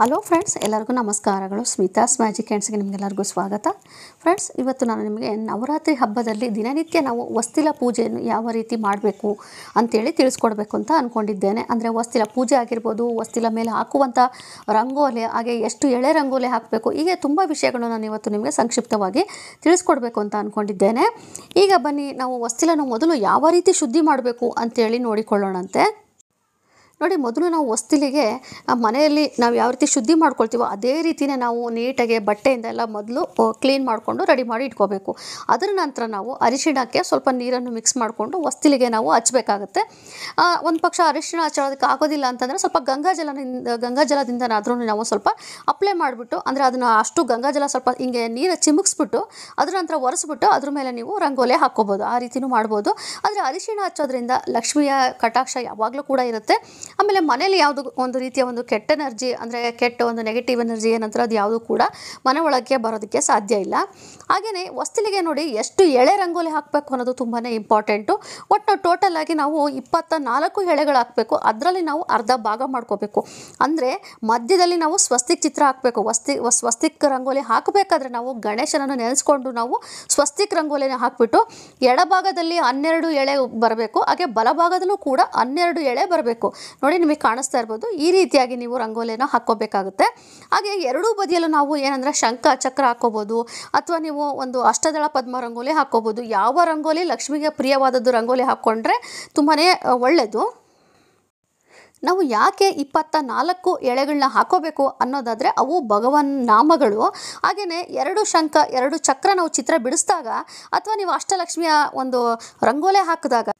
hello friends ಎಲ್ಲರಿಗೂ ನಮಸ್ಕಾರಗಳು Smitha's magic ಹ್ಯಾಂಡ್ಸ್ಗೆ ನಿಮಗೆಲ್ಲರಿಗೂ ಸ್ವಾಗತ ಫ್ರೆಂಡ್ಸ್ ಇವತ್ತು ನಾನು ನಿಮಗೆ ನವರಾತ್ರಿ ಹಬ್ಬದಲ್ಲಿ ದಿನನಿತ್ಯ ನಾವು ವಸ್ತಿಲ ಪೂಜೆಯನ್ನು ಯಾವ ರೀತಿ ಮಾಡಬೇಕು ಅಂತೇಳಿ ತಿಳಿಸ್ಕೊಡ್ಬೇಕು ಅಂತ ಅಂದ್ಕೊಂಡಿದ್ದೇನೆ ಅಂದರೆ ವಸ್ತಿಲ ಪೂಜೆ ಆಗಿರ್ಬೋದು ವಸ್ತಿಲ ಮೇಲೆ ಹಾಕುವಂಥ ರಂಗೋಲೆ ಹಾಗೆ ಎಷ್ಟು ಎಳೆ ರಂಗೋಲಿ ಹಾಕಬೇಕು ಹೀಗೆ ತುಂಬ ವಿಷಯಗಳು ನಾನು ಇವತ್ತು ನಿಮಗೆ ಸಂಕ್ಷಿಪ್ತವಾಗಿ ತಿಳಿಸ್ಕೊಡ್ಬೇಕು ಅಂತ ಅಂದ್ಕೊಂಡಿದ್ದೇನೆ ಈಗ ಬನ್ನಿ ನಾವು ವಸ್ತಿಲನ್ನು ಮೊದಲು ಯಾವ ರೀತಿ ಶುದ್ಧಿ ಮಾಡಬೇಕು ಅಂತೇಳಿ ನೋಡಿಕೊಳ್ಳೋಣಂತೆ ನೋಡಿ ಮೊದಲು ನಾವು ಹೊಸ್ತಿಲಿಗೆ ಮನೆಯಲ್ಲಿ ನಾವು ಯಾವ ರೀತಿ ಶುದ್ಧಿ ಮಾಡ್ಕೊಳ್ತೀವೋ ಅದೇ ರೀತಿಯೇ ನಾವು ನೀಟಾಗಿ ಬಟ್ಟೆಯಿಂದ ಎಲ್ಲ ಮೊದಲು ಕ್ಲೀನ್ ಮಾಡಿಕೊಂಡು ರೆಡಿ ಮಾಡಿ ಇಟ್ಕೋಬೇಕು ಅದರ ನಂತರ ನಾವು ಅರಿಶಿಣಕ್ಕೆ ಸ್ವಲ್ಪ ನೀರನ್ನು ಮಿಕ್ಸ್ ಮಾಡಿಕೊಂಡು ಹೊಸ್ತಿಲಿಗೆ ನಾವು ಹಚ್ಚಬೇಕಾಗತ್ತೆ ಒಂದು ಪಕ್ಷ ಅರಿಶಿಣ ಹಚ್ಚೋದಕ್ಕೆ ಆಗೋದಿಲ್ಲ ಅಂತಂದರೆ ಸ್ವಲ್ಪ ಗಂಗಾಜಲದಿಂದ ಗಂಗಾಜಲದಿಂದನಾದರೂ ನಾವು ಸ್ವಲ್ಪ ಅಪ್ಲೈ ಮಾಡಿಬಿಟ್ಟು ಅಂದರೆ ಅದನ್ನು ಅಷ್ಟು ಗಂಗಾಜಲ ಸ್ವಲ್ಪ ಹಿಂಗೆ ನೀರು ಚಿಮುಕ್ಸ್ಬಿಟ್ಟು ಅದರ ನಂತರ ಒರೆಸ್ಬಿಟ್ಟು ಅದ್ರ ಮೇಲೆ ನೀವು ರಂಗೋಲೆ ಹಾಕ್ಕೋಬೋದು ಆ ರೀತಿಯೂ ಮಾಡ್ಬೋದು ಆದರೆ ಅರಿಶಿಣ ಹಚ್ಚೋದ್ರಿಂದ ಲಕ್ಷ್ಮಿಯ ಕಟಾಕ್ಷ ಯಾವಾಗಲೂ ಕೂಡ ಇರುತ್ತೆ ಆಮೇಲೆ ಮನೇಲಿ ಯಾವುದು ಒಂದು ರೀತಿಯ ಒಂದು ಕೆಟ್ಟ ಎನರ್ಜಿ ಅಂದರೆ ಕೆಟ್ಟ ಒಂದು ನೆಗೆಟಿವ್ ಎನರ್ಜಿ ಏನಂತಾರೆ ಅದು ಯಾವುದು ಕೂಡ ಮನೆ ಒಳಗೆ ಬರೋದಕ್ಕೆ ಸಾಧ್ಯ ಇಲ್ಲ ಹಾಗೆಯೇ ವಸ್ತಿಲಿಗೆ ನೋಡಿ ಎಷ್ಟು ಎಳೆ ರಂಗೋಲಿ ಹಾಕಬೇಕು ಅನ್ನೋದು ತುಂಬಾ ಇಂಪಾರ್ಟೆಂಟು ಒಟ್ಟು ಟೋಟಲ್ ಆಗಿ ನಾವು ಇಪ್ಪತ್ತ ನಾಲ್ಕು ಎಳೆಗಳು ಹಾಕಬೇಕು ಅದರಲ್ಲಿ ನಾವು ಅರ್ಧ ಭಾಗ ಮಾಡ್ಕೋಬೇಕು ಅಂದರೆ ಮಧ್ಯದಲ್ಲಿ ನಾವು ಸ್ವಸ್ತಿಕ್ ಚಿತ್ರ ಹಾಕಬೇಕು ವಸ್ತಿ ಸ್ವಸ್ತಿಕ್ ರಂಗೋಲಿ ಹಾಕಬೇಕಾದ್ರೆ ನಾವು ಗಣೇಶನನ್ನು ನೆನೆಸ್ಕೊಂಡು ನಾವು ಸ್ವಸ್ತಿಕ್ ರಂಗೋಲಿನ ಹಾಕಿಬಿಟ್ಟು ಎಡಭಾಗದಲ್ಲಿ ಹನ್ನೆರಡು ಎಳೆ ಬರಬೇಕು ಹಾಗೆ ಬಲಭಾಗದಲ್ಲೂ ಕೂಡ ಹನ್ನೆರಡು ಎಳೆ ಬರಬೇಕು ನೋಡಿ ನಿಮಗೆ ಕಾಣಿಸ್ತಾ ಇರ್ಬೋದು ಈ ರೀತಿಯಾಗಿ ನೀವು ರಂಗೋಲಿನ ಹಾಕ್ಕೋಬೇಕಾಗುತ್ತೆ ಹಾಗೆ ಎರಡೂ ಬದಿಯಲ್ಲೂ ನಾವು ಏನಂದರೆ ಶಂಖ ಚಕ್ರ ಹಾಕ್ಕೋಬೋದು ಅಥವಾ ನೀವು ಒಂದು ಅಷ್ಟದಳ ಪದ್ಮ ರಂಗೋಲಿ ಹಾಕ್ಕೋಬೋದು ಯಾವ ರಂಗೋಲಿ ಲಕ್ಷ್ಮಿಗೆ ಪ್ರಿಯವಾದದ್ದು ರಂಗೋಲಿ ಹಾಕ್ಕೊಂಡ್ರೆ ತುಂಬಾ ಒಳ್ಳೆಯದು ನಾವು ಯಾಕೆ ಇಪ್ಪತ್ತ ನಾಲ್ಕು ಎಳೆಗಳನ್ನ ಹಾಕೋಬೇಕು ಅನ್ನೋದಾದರೆ ಅವು ಭಗವನ್ ನಾಮಗಳು ಹಾಗೆಯೇ ಎರಡು ಶಂಖ ಎರಡು ಚಕ್ರ ನಾವು ಚಿತ್ರ ಬಿಡಿಸಿದಾಗ ಅಥವಾ ನೀವು ಅಷ್ಟಲಕ್ಷ್ಮಿಯ ಒಂದು ರಂಗೋಲೆ ಹಾಕಿದಾಗ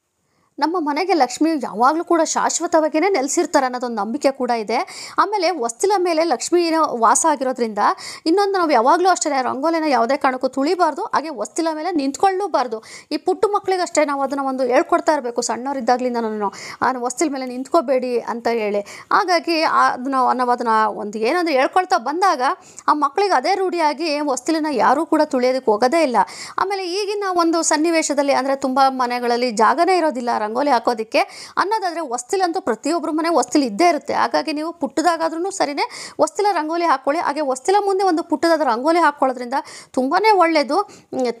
ನಮ್ಮ ಮನೆಗೆ ಲಕ್ಷ್ಮಿ ಯಾವಾಗಲೂ ಕೂಡ ಶಾಶ್ವತವಾಗಿಯೇ ನೆಲೆಸಿರ್ತಾರೆ ಅನ್ನೋದೊಂದು ನಂಬಿಕೆ ಕೂಡ ಇದೆ ಆಮೇಲೆ ವಸ್ತಿಲ ಮೇಲೆ ಲಕ್ಷ್ಮಿನ ವಾಸ ಆಗಿರೋದ್ರಿಂದ ಇನ್ನೊಂದು ನಾವು ಯಾವಾಗಲೂ ಅಷ್ಟೇ ರಂಗೋಲಿನ ಯಾವುದೇ ಕಾರಣಕ್ಕೂ ತುಳಿಬಾರ್ದು ಹಾಗೆ ವಸ್ತಿಲ ಮೇಲೆ ನಿಂತ್ಕೊಳ್ಳೂಬಾರ್ದು ಈ ಪುಟ್ಟ ಅಷ್ಟೇ ನಾವು ಅದನ್ನು ಒಂದು ಹೇಳ್ಕೊಡ್ತಾ ಇರಬೇಕು ಸಣ್ಣವರಿದ್ದಾಗಲಿಂದ ನಾನು ಆ ವಸ್ತಿಲ ಮೇಲೆ ನಿಂತ್ಕೋಬೇಡಿ ಅಂತ ಹೇಳಿ ಹಾಗಾಗಿ ಅದನ್ನ ನಾವು ಅದನ್ನು ಒಂದು ಏನಂದ್ರೆ ಹೇಳ್ಕೊಳ್ತಾ ಬಂದಾಗ ಆ ಮಕ್ಕಳಿಗೆ ಅದೇ ರೂಢಿಯಾಗಿ ವಸ್ತಿಲನ್ನ ಯಾರೂ ಕೂಡ ತುಳಿಯೋದಕ್ಕೆ ಹೋಗೋದೇ ಇಲ್ಲ ಆಮೇಲೆ ಈಗಿನ ಒಂದು ಸನ್ನಿವೇಶದಲ್ಲಿ ಅಂದರೆ ತುಂಬ ಮನೆಗಳಲ್ಲಿ ಜಾಗನೇ ಇರೋದಿಲ್ಲ ರಂಗೋಲಿ ಹಾಕೋದಕ್ಕೆ ಅನ್ನೋದಾದರೆ ಹೊಸ್ತಿಲಂತೂ ಪ್ರತಿಯೊಬ್ಬರ ಮನೆ ಹೊಸ್ತಿಲ್ ಇದ್ದೇ ಇರುತ್ತೆ ಹಾಗಾಗಿ ನೀವು ಪುಟ್ಟದಾಗಾದ್ರೂ ಸರಿನೇ ಹೊಸ್ತಿಲ ರಂಗೋಲಿ ಹಾಕ್ಕೊಳ್ಳಿ ಹಾಗೆ ಹೊಸ್ತಿಲ ಮುಂದೆ ಒಂದು ಪುಟ್ಟದಾದ ರಂಗೋಲಿ ಹಾಕ್ಕೊಳ್ಳೋದ್ರಿಂದ ತುಂಬಾ ಒಳ್ಳೆಯದು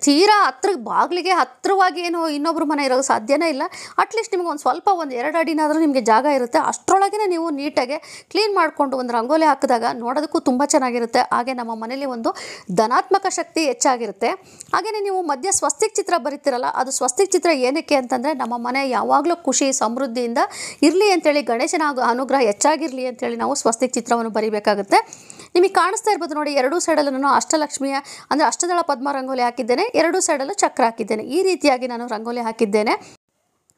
ತೀರಾ ಹತ್ರ ಬಾಗಿಲಿಗೆ ಹತ್ತಿರವಾಗಿ ಏನು ಇನ್ನೊಬ್ಬರ ಮನೆ ಇರೋದು ಸಾಧ್ಯನೇ ಇಲ್ಲ ಅಟ್ಲೀಸ್ಟ್ ನಿಮಗೆ ಒಂದು ಸ್ವಲ್ಪ ಒಂದು ಎರಡು ಅಡಿನಾದರೂ ನಿಮಗೆ ಜಾಗ ಇರುತ್ತೆ ಅಷ್ಟರೊಳಗೇ ನೀವು ನೀಟಾಗಿ ಕ್ಲೀನ್ ಮಾಡಿಕೊಂಡು ಒಂದು ರಂಗೋಲಿ ಹಾಕಿದಾಗ ನೋಡೋದಕ್ಕೂ ತುಂಬ ಚೆನ್ನಾಗಿರುತ್ತೆ ಹಾಗೆ ನಮ್ಮ ಮನೇಲಿ ಒಂದು ಧನಾತ್ಮಕ ಶಕ್ತಿ ಹೆಚ್ಚಾಗಿರುತ್ತೆ ಹಾಗೆಯೇ ನೀವು ಮಧ್ಯ ಸ್ವಸ್ತಿಕ್ ಚಿತ್ರ ಬರೀತಿರಲ್ಲ ಅದು ಸ್ವಸ್ತಿಕ್ ಚಿತ್ರ ಏನಕ್ಕೆ ಅಂತಂದರೆ ನಮ್ಮ ಮನೆ ಯಾವಾಗಲೂ ಖುಷಿ ಸಮೃದ್ಧಿಯಿಂದ ಇರಲಿ ಅಂತೇಳಿ ಗಣೇಶನ ಅನುಗ್ರಹ ಹೆಚ್ಚಾಗಿರಲಿ ಅಂತೇಳಿ ನಾವು ಸ್ವಸ್ತಿಕ್ ಚಿತ್ರವನ್ನು ಬರೀಬೇಕಾಗುತ್ತೆ ನಿಮಗೆ ಕಾಣಿಸ್ತಾ ಇರ್ಬೋದು ನೋಡಿ ಎರಡೂ ಸೈಡಲ್ಲೂ ನಾನು ಅಷ್ಟಲಕ್ಷ್ಮಿಯ ಅಂದರೆ ಅಷ್ಟದಳ ಪದ್ಮ ರಂಗೋಲಿ ಹಾಕಿದ್ದೇನೆ ಎರಡೂ ಸೈಡಲ್ಲೂ ಚಕ್ರ ಹಾಕಿದ್ದೇನೆ ಈ ರೀತಿಯಾಗಿ ನಾನು ರಂಗೋಲಿ ಹಾಕಿದ್ದೇನೆ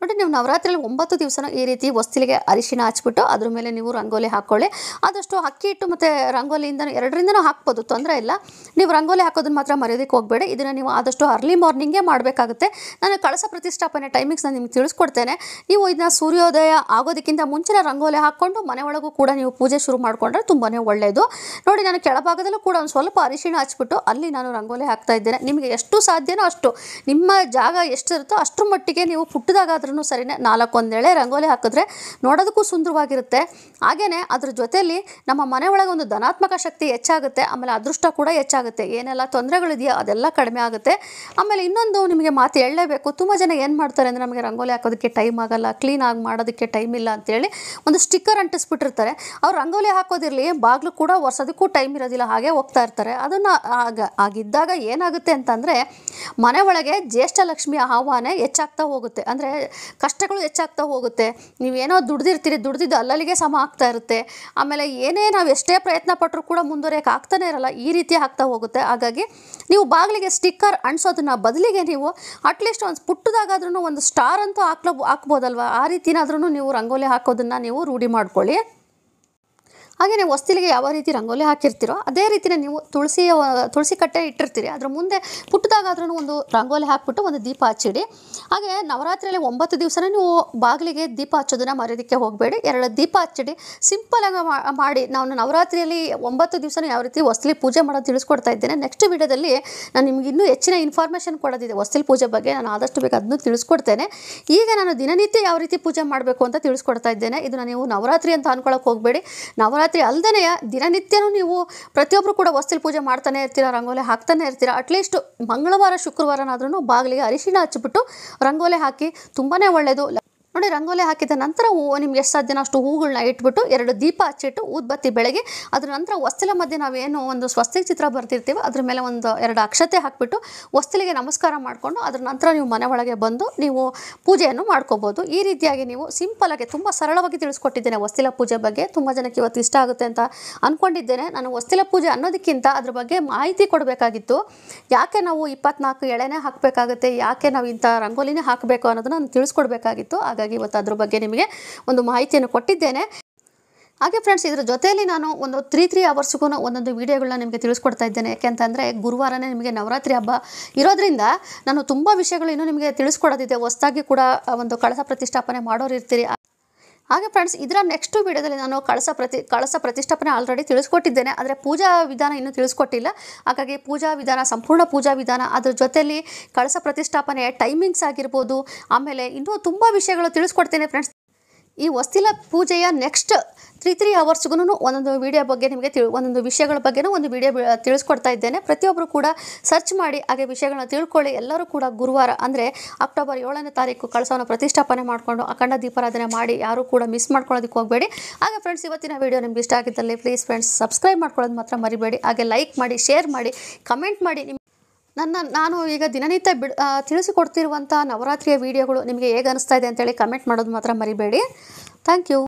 ನೋಡಿ ನೀವು ನವರಾತ್ರಿಯಲ್ಲಿ ಒಂಬತ್ತು ದಿವಸ ಈ ರೀತಿ ವಸ್ತಿಲಿಗೆ ಅರಿಶಿನ ಹಚ್ಬಿಟ್ಟು ಅದ್ರ ಮೇಲೆ ನೀವು ರಂಗೋಲಿ ಹಾಕೊಳ್ಳಿ ಆದಷ್ಟು ಅಕ್ಕಿ ಹಿಟ್ಟು ಮತ್ತು ರಂಗೋಲಿಯಿಂದ ಎರಡರಿಂದನೂ ಹಾಕ್ಬೋದು ತೊಂದರೆ ಇಲ್ಲ ನೀವು ರಂಗೋಲಿ ಹಾಕೋದನ್ನ ಮಾತ್ರ ಮರೆಯೋದಕ್ಕೆ ಹೋಗಬೇಡಿ ಇದನ್ನು ನೀವು ಆದಷ್ಟು ಅರ್ಲಿ ಮಾರ್ನಿಂಗೇ ಮಾಡಬೇಕಾಗುತ್ತೆ ನಾನು ಕಳಸ ಪ್ರತಿಷ್ಠಾಪನೆ ಟೈಮಿಂಗ್ಸ್ ನಾನು ನಿಮ್ಗೆ ತಿಳಿಸ್ಕೊಡ್ತೇನೆ ನೀವು ಇದನ್ನ ಸೂರ್ಯೋದಯ ಆಗೋದಕ್ಕಿಂತ ಮುಂಚೆನೇ ರಂಗೋಲಿ ಹಾಕ್ಕೊಂಡು ಒಳಗೂ ಕೂಡ ನೀವು ಪೂಜೆ ಶುರು ಮಾಡಿಕೊಂಡ್ರೆ ತುಂಬಾ ಒಳ್ಳೆಯದು ನೋಡಿ ನಾನು ಕೆಳಭಾಗದಲ್ಲೂ ಕೂಡ ಒಂದು ಸ್ವಲ್ಪ ಅರಿಶಿಣ ಹಚ್ಬಿಟ್ಟು ಅಲ್ಲಿ ನಾನು ರಂಗೋಲಿ ಹಾಕ್ತಾ ಇದ್ದೇನೆ ನಿಮಗೆ ಎಷ್ಟು ಸಾಧ್ಯನೋ ಅಷ್ಟು ನಿಮ್ಮ ಜಾಗ ಎಷ್ಟಿರುತ್ತೋ ಅಷ್ಟು ಮಟ್ಟಿಗೆ ನೀವು ಪುಟ್ಟದಾಗಾದ್ರೂ ಹಾಕಿದ್ರೂ ಸರಿನೇ ನಾಲ್ಕೊಂದೇಳೆ ರಂಗೋಲಿ ಹಾಕಿದ್ರೆ ನೋಡೋದಕ್ಕೂ ಸುಂದರವಾಗಿರುತ್ತೆ ಹಾಗೇ ಅದ್ರ ಜೊತೆಯಲ್ಲಿ ನಮ್ಮ ಮನೆ ಒಳಗೆ ಒಂದು ಧನಾತ್ಮಕ ಶಕ್ತಿ ಹೆಚ್ಚಾಗುತ್ತೆ ಆಮೇಲೆ ಅದೃಷ್ಟ ಕೂಡ ಹೆಚ್ಚಾಗುತ್ತೆ ಏನೆಲ್ಲ ತೊಂದರೆಗಳಿದೆಯೋ ಅದೆಲ್ಲ ಕಡಿಮೆ ಆಗುತ್ತೆ ಆಮೇಲೆ ಇನ್ನೊಂದು ನಿಮಗೆ ಮಾತು ಹೇಳಲೇಬೇಕು ತುಂಬ ಜನ ಏನು ಮಾಡ್ತಾರೆ ಅಂದರೆ ನಮಗೆ ರಂಗೋಲಿ ಹಾಕೋದಕ್ಕೆ ಟೈಮ್ ಆಗಲ್ಲ ಕ್ಲೀನಾಗಿ ಮಾಡೋದಕ್ಕೆ ಟೈಮ್ ಇಲ್ಲ ಅಂತೇಳಿ ಒಂದು ಸ್ಟಿಕ್ಕರ್ ಅಂಟಿಸ್ಬಿಟ್ಟಿರ್ತಾರೆ ಅವ್ರು ರಂಗೋಲಿ ಹಾಕೋದಿರಲಿ ಬಾಗಿಲು ಕೂಡ ಒರ್ಸೋದಕ್ಕೂ ಟೈಮ್ ಇರೋದಿಲ್ಲ ಹಾಗೆ ಹೋಗ್ತಾ ಇರ್ತಾರೆ ಅದನ್ನು ಆಗ ಆಗಿದ್ದಾಗ ಏನಾಗುತ್ತೆ ಅಂತಂದರೆ ಮನೆ ಒಳಗೆ ಜ್ಯೇಷ್ಠ ಲಕ್ಷ್ಮಿಯ ಆಹ್ವಾನ ಹೆಚ್ಚಾಗ್ತಾ ಹೋಗುತ್ತೆ ಅಂದರೆ ಕಷ್ಟಗಳು ಹೆಚ್ಚಾಗ್ತಾ ಹೋಗುತ್ತೆ ನೀವೇನೋ ದುಡ್ದಿರ್ತೀರಿ ದುಡ್ದಿದ್ದು ಅಲ್ಲಲ್ಲಿಗೆ ಸಮ ಆಗ್ತಾ ಇರುತ್ತೆ ಆಮೇಲೆ ಏನೇ ನಾವು ಎಷ್ಟೇ ಪ್ರಯತ್ನ ಪಟ್ಟರೂ ಕೂಡ ಮುಂದುವರಿಯೋಕೆ ಆಗ್ತಾನೆ ಇರಲ್ಲ ಈ ರೀತಿ ಆಗ್ತಾ ಹೋಗುತ್ತೆ ಹಾಗಾಗಿ ನೀವು ಬಾಗಿಲಿಗೆ ಸ್ಟಿಕ್ಕರ್ ಅಂಟಿಸೋದನ್ನ ಬದಲಿಗೆ ನೀವು ಅಟ್ಲೀಸ್ಟ್ ಒಂದು ಪುಟ್ಟದಾಗಾದ್ರೂ ಒಂದು ಸ್ಟಾರ್ ಅಂತೂ ಹಾಕ್ಲ ಹಾಕ್ಬೋದಲ್ವ ಆ ರೀತಿನಾದ್ರೂ ನೀವು ರಂಗೋಲಿ ಹಾಕೋದನ್ನು ನೀವು ರೂಢಿ ಮಾಡ್ಕೊಳ್ಳಿ ನೀವು ಹೊಸ್ತಿಲಿಗೆ ಯಾವ ರೀತಿ ರಂಗೋಲಿ ಹಾಕಿರ್ತೀರೋ ಅದೇ ರೀತಿನೇ ನೀವು ತುಳಸಿ ತುಳಸಿ ಕಟ್ಟೆ ಇಟ್ಟಿರ್ತೀರಿ ಅದರ ಮುಂದೆ ಪುಟ್ಟದಾಗಾದ್ರೂ ಒಂದು ರಂಗೋಲಿ ಹಾಕಿಬಿಟ್ಟು ಒಂದು ದೀಪ ಹಚ್ಚಿಡಿ ಹಾಗೆ ನವರಾತ್ರಿಯಲ್ಲಿ ಒಂಬತ್ತು ದಿವಸ ನೀವು ಬಾಗಿಲಿಗೆ ದೀಪ ಹಚ್ಚೋದನ್ನು ಮರೆಯೋದಕ್ಕೆ ಹೋಗಬೇಡಿ ಎರಡು ದೀಪ ಹಚ್ಚಿಡಿ ಸಿಂಪಲಾಗಿ ಮಾಡಿ ನಾನು ನವರಾತ್ರಿಯಲ್ಲಿ ಒಂಬತ್ತು ದಿವಸ ಯಾವ ರೀತಿ ಹೊಸ್ತಿಲಿ ಪೂಜೆ ಮಾಡೋದು ತಿಳಿಸ್ಕೊಡ್ತಾ ಇದ್ದೇನೆ ನೆಕ್ಸ್ಟ್ ವಿಡಿಯೋದಲ್ಲಿ ನಾನು ನಿಮ್ಗೆ ಇನ್ನೂ ಹೆಚ್ಚಿನ ಇನ್ಫಾರ್ಮೇಷನ್ ಕೊಡೋದಿದೆ ಹೊಸ್ತಿಲ್ ಪೂಜೆ ಬಗ್ಗೆ ನಾನು ಆದಷ್ಟು ಬೇಕು ಅದನ್ನು ತಿಳಿಸ್ಕೊಡ್ತೇನೆ ಈಗ ನಾನು ದಿನನಿತ್ಯ ಯಾವ ರೀತಿ ಪೂಜೆ ಮಾಡಬೇಕು ಅಂತ ತಿಳಿಸ್ಕೊಡ್ತಾ ಇದ್ದೇನೆ ಇದನ್ನು ನೀವು ನವರಾತ್ರಿ ಅಂತ ಅಂದ್ಕೊಳ್ಳೋಕೆ ಹೋಗಬೇಡಿ ನವರಾತ್ರಿ ಶಿವರಾತ್ರಿ ಅಲ್ಲದೇ ದಿನನಿತ್ಯನೂ ನೀವು ಪ್ರತಿಯೊಬ್ಬರು ಕೂಡ ವಸ್ತಿಲ್ ಪೂಜೆ ಮಾಡ್ತಾನೆ ಇರ್ತೀರ ರಂಗೋಲಿ ಹಾಕ್ತಾನೆ ಇರ್ತೀರ ಅಟ್ಲೀಸ್ಟ್ ಮಂಗಳವಾರ ಶುಕ್ರವಾರನಾದ್ರೂ ಬಾಗಿಲಿಗೆ ಅರಿಶಿಣ ಹಚ್ಚಿಬಿಟ್ಟು ರಂಗೋಲೆ ಹಾಕಿ ತುಂಬಾ ಒಳ್ಳೆಯದು ನೋಡಿ ರಂಗೋಲಿ ಹಾಕಿದ ನಂತರ ಹೂವು ನಿಮ್ಗೆ ಎಷ್ಟು ಸಾಧ್ಯನ ಅಷ್ಟು ಹೂಗಳನ್ನ ಇಟ್ಬಿಟ್ಟು ಎರಡು ದೀಪ ಹಚ್ಚಿಟ್ಟು ಊದ್ಬತ್ತಿ ಬೆಳಗ್ಗೆ ಅದ್ರ ನಂತರ ಹೊಸ್ತಿಲ ಮಧ್ಯೆ ನಾವೇನು ಒಂದು ಸ್ವಸ್ತಿಗೆ ಚಿತ್ರ ಬರ್ತಿರ್ತೀವಿ ಅದ್ರ ಮೇಲೆ ಒಂದು ಎರಡು ಅಕ್ಷತೆ ಹಾಕಿಬಿಟ್ಟು ಹೊಸ್ತಿಲಿಗೆ ನಮಸ್ಕಾರ ಮಾಡಿಕೊಂಡು ಅದ್ರ ನಂತರ ನೀವು ಮನೆ ಒಳಗೆ ಬಂದು ನೀವು ಪೂಜೆಯನ್ನು ಮಾಡ್ಕೋಬೋದು ಈ ರೀತಿಯಾಗಿ ನೀವು ಸಿಂಪಲಾಗಿ ತುಂಬ ಸರಳವಾಗಿ ತಿಳಿಸ್ಕೊಟ್ಟಿದ್ದೇನೆ ಹೊಸ್ತಿಲ ಪೂಜೆ ಬಗ್ಗೆ ತುಂಬ ಜನಕ್ಕೆ ಇವತ್ತು ಇಷ್ಟ ಆಗುತ್ತೆ ಅಂತ ಅಂದ್ಕೊಂಡಿದ್ದೇನೆ ನಾನು ಹೊಸ್ತಿಲ ಪೂಜೆ ಅನ್ನೋದಕ್ಕಿಂತ ಅದ್ರ ಬಗ್ಗೆ ಮಾಹಿತಿ ಕೊಡಬೇಕಾಗಿತ್ತು ಯಾಕೆ ನಾವು ಇಪ್ಪತ್ನಾಲ್ಕು ಎಳೆನೇ ಹಾಕಬೇಕಾಗುತ್ತೆ ಯಾಕೆ ನಾವು ಇಂಥ ರಂಗೋಲಿನೇ ಹಾಕಬೇಕು ಅನ್ನೋದನ್ನ ನಾನು ತಿಳಿಸ್ಕೊಡ್ಬೇಕಾಗಿತ್ತು ಹಾಗಾಗಿ ಇವತ್ತು ಅದ್ರ ಬಗ್ಗೆ ನಿಮಗೆ ಒಂದು ಮಾಹಿತಿಯನ್ನು ಕೊಟ್ಟಿದ್ದೇನೆ ಹಾಗೆ ಫ್ರೆಂಡ್ಸ್ ಇದರ ಜೊತೆಯಲ್ಲಿ ನಾನು ಒಂದು ತ್ರೀ ತ್ರೀ ಅವರ್ಸ್ಗೂ ಒಂದೊಂದು ವೀಡಿಯೋಗಳನ್ನ ನಿಮಗೆ ತಿಳಿಸ್ಕೊಡ್ತಾ ಇದ್ದೇನೆ ಯಾಕೆಂತಂದರೆ ಗುರುವಾರನೇ ನಿಮಗೆ ನವರಾತ್ರಿ ಹಬ್ಬ ಇರೋದ್ರಿಂದ ನಾನು ತುಂಬ ವಿಷಯಗಳು ಇನ್ನೂ ನಿಮಗೆ ತಿಳಿಸ್ಕೊಡೋದಿದೆ ಹೊಸದಾಗಿ ಕೂಡ ಒಂದು ಕಳಸ ಪ್ರತಿಷ್ಠಾಪನೆ ಮಾಡೋರು ಇರ್ತೀರಿ ಹಾಗೆ ಫ್ರೆಂಡ್ಸ್ ಇದರ ನೆಕ್ಸ್ಟ್ ವಿಡಿಯೋದಲ್ಲಿ ನಾನು ಕಳಸ ಪ್ರತಿ ಕಳಸ ಪ್ರತಿಷ್ಠಾಪನೆ ಆಲ್ರೆಡಿ ತಿಳಿಸ್ಕೊಟ್ಟಿದ್ದೇನೆ ಆದರೆ ಪೂಜಾ ವಿಧಾನ ಇನ್ನೂ ತಿಳಿಸ್ಕೊಟ್ಟಿಲ್ಲ ಹಾಗಾಗಿ ಪೂಜಾ ವಿಧಾನ ಸಂಪೂರ್ಣ ಪೂಜಾ ವಿಧಾನ ಅದ್ರ ಜೊತೆಯಲ್ಲಿ ಕಳಸ ಪ್ರತಿಷ್ಠಾಪನೆ ಟೈಮಿಂಗ್ಸ್ ಆಗಿರ್ಬೋದು ಆಮೇಲೆ ಇನ್ನೂ ತುಂಬ ವಿಷಯಗಳು ತಿಳಿಸ್ಕೊಡ್ತೇನೆ ಫ್ರೆಂಡ್ಸ್ ಈ ವಸ್ತಿಲ ಪೂಜೆಯ ನೆಕ್ಸ್ಟ್ ತ್ರೀ ತ್ರೀ ಅವರ್ಸ್ಗೂ ಒಂದೊಂದು ವಿಡಿಯೋ ಬಗ್ಗೆ ನಿಮಗೆ ತಿಳಿ ಒಂದೊಂದು ವಿಷಯಗಳ ಬಗ್ಗೆನೂ ಒಂದು ವಿಡಿಯೋ ತಿಳಿಸ್ಕೊಡ್ತಾ ಇದ್ದೇನೆ ಪ್ರತಿಯೊಬ್ಬರು ಕೂಡ ಸರ್ಚ್ ಮಾಡಿ ಹಾಗೆ ವಿಷಯಗಳನ್ನ ತಿಳ್ಕೊಳ್ಳಿ ಎಲ್ಲರೂ ಕೂಡ ಗುರುವಾರ ಅಂದರೆ ಅಕ್ಟೋಬರ್ ಏಳನೇ ತಾರೀಕು ಕಳಸವನ್ನು ಪ್ರತಿಷ್ಠಾಪನೆ ಮಾಡಿಕೊಂಡು ಅಖಂಡ ದೀಪಾರಾಧನೆ ಮಾಡಿ ಯಾರೂ ಕೂಡ ಮಿಸ್ ಮಾಡ್ಕೊಳ್ಳೋದಕ್ಕೆ ಹೋಗಬೇಡಿ ಹಾಗೆ ಫ್ರೆಂಡ್ಸ್ ಇವತ್ತಿನ ವಿಡಿಯೋ ನಿಮ್ಗೆ ಇಷ್ಟ ಆಗಿದ್ದಲ್ಲಿ ಪ್ಲೀಸ್ ಫ್ರೆಂಡ್ಸ್ ಸಬ್ಸ್ಕ್ರೈಬ್ ಮಾಡ್ಕೊಳ್ಳೋದು ಮಾತ್ರ ಮರಿಬೇಡಿ ಹಾಗೆ ಲೈಕ್ ಮಾಡಿ ಶೇರ್ ಮಾಡಿ ಕಮೆಂಟ್ ಮಾಡಿ ನಿಮ್ಮ ನನ್ನ ನಾನು ಈಗ ದಿನನಿತ್ಯ ಬಿಡ್ ತಿಳಿಸಿಕೊಡ್ತಿರುವಂಥ ನವರಾತ್ರಿಯ ವೀಡಿಯೋಗಳು ನಿಮಗೆ ಹೇಗೆ ಅನಿಸ್ತಾ ಇದೆ ಅಂತೇಳಿ ಕಮೆಂಟ್ ಮಾಡೋದು ಮಾತ್ರ ಮರಿಬೇಡಿ ಥ್ಯಾಂಕ್ ಯು